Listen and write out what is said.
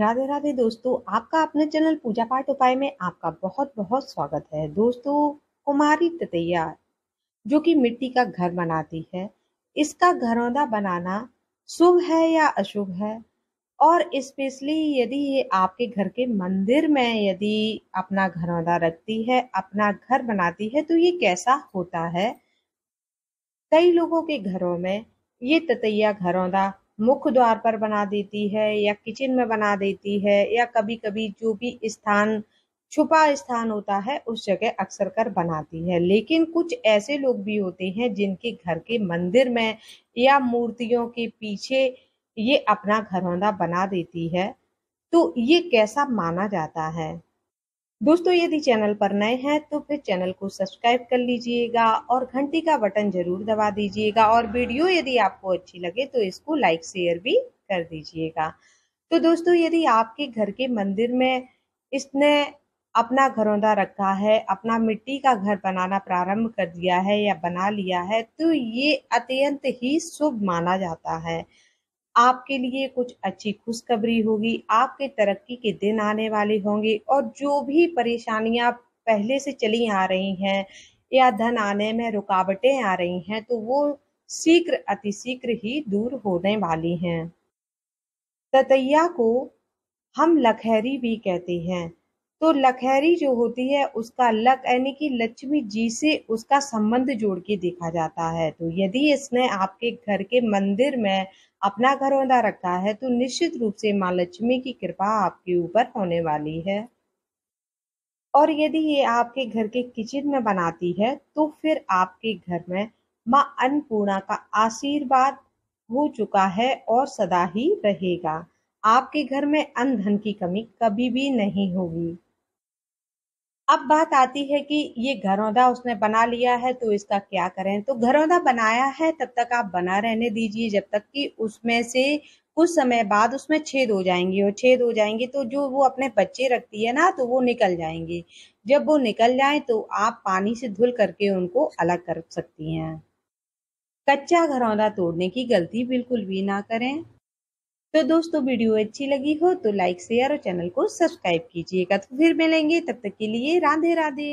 राधे राधे दोस्तों आपका अपने चैनल पूजा पाठ उपाय में आपका बहुत बहुत स्वागत है दोस्तों कुमारी ततैया जो कि मिट्टी का घर बनाती है इसका घरौंदा बनाना शुभ है या अशुभ है और स्पेशली यदि ये आपके घर के मंदिर में यदि अपना घरौंदा रखती है अपना घर बनाती है तो ये कैसा होता है कई लोगों के घरों में ये ततैया घरौंदा मुख्य द्वार पर बना देती है या किचन में बना देती है या कभी कभी जो भी स्थान छुपा स्थान होता है उस जगह अक्सर कर बनाती है लेकिन कुछ ऐसे लोग भी होते हैं जिनके घर के मंदिर में या मूर्तियों के पीछे ये अपना घरौंदा बना देती है तो ये कैसा माना जाता है दोस्तों यदि चैनल पर नए हैं तो फिर चैनल को सब्सक्राइब कर लीजिएगा और घंटी का बटन जरूर दबा दीजिएगा और वीडियो यदि आपको अच्छी लगे तो इसको लाइक शेयर भी कर दीजिएगा तो दोस्तों यदि आपके घर के मंदिर में इसने अपना घरौंदा रखा है अपना मिट्टी का घर बनाना प्रारंभ कर दिया है या बना लिया है तो ये अत्यंत ही शुभ माना जाता है आपके लिए कुछ अच्छी खुशखबरी होगी आपके तरक्की के दिन आने वाले होंगे और जो भी परेशानियां पहले से चली आ रही हैं या धन आने में रुकावटें आ रही हैं तो वो शीघ्र अतिशीघ्र ही दूर होने वाली हैं ततैया को हम लखहरी भी कहते हैं तो लखहरी जो होती है उसका लक यानी कि लक्ष्मी जी से उसका संबंध जोड़ के देखा जाता है तो यदि इसने आपके घर के मंदिर में अपना घर औंधा रखा है तो निश्चित रूप से माँ लक्ष्मी की कृपा आपके ऊपर होने वाली है और यदि ये आपके घर के किचन में बनाती है तो फिर आपके घर में माँ अन्नपूर्णा का आशीर्वाद हो चुका है और सदा ही रहेगा आपके घर में अन्न धन की कमी कभी भी नहीं होगी अब बात आती है कि ये घरौंदा उसने बना लिया है तो इसका क्या करें तो घरौंदा बनाया है तब तक आप बना रहने दीजिए जब तक कि उसमें से कुछ समय बाद उसमें छेद हो जाएंगे और छेद हो जाएंगे तो जो वो अपने बच्चे रखती है ना तो वो निकल जाएंगे जब वो निकल जाए तो आप पानी से धुल करके उनको अलग कर सकती हैं कच्चा घरौंदा तोड़ने की गलती बिल्कुल भी ना करें तो दोस्तों वीडियो अच्छी लगी हो तो लाइक शेयर और चैनल को सब्सक्राइब कीजिएगा तो फिर मिलेंगे तब तक के लिए राधे राधे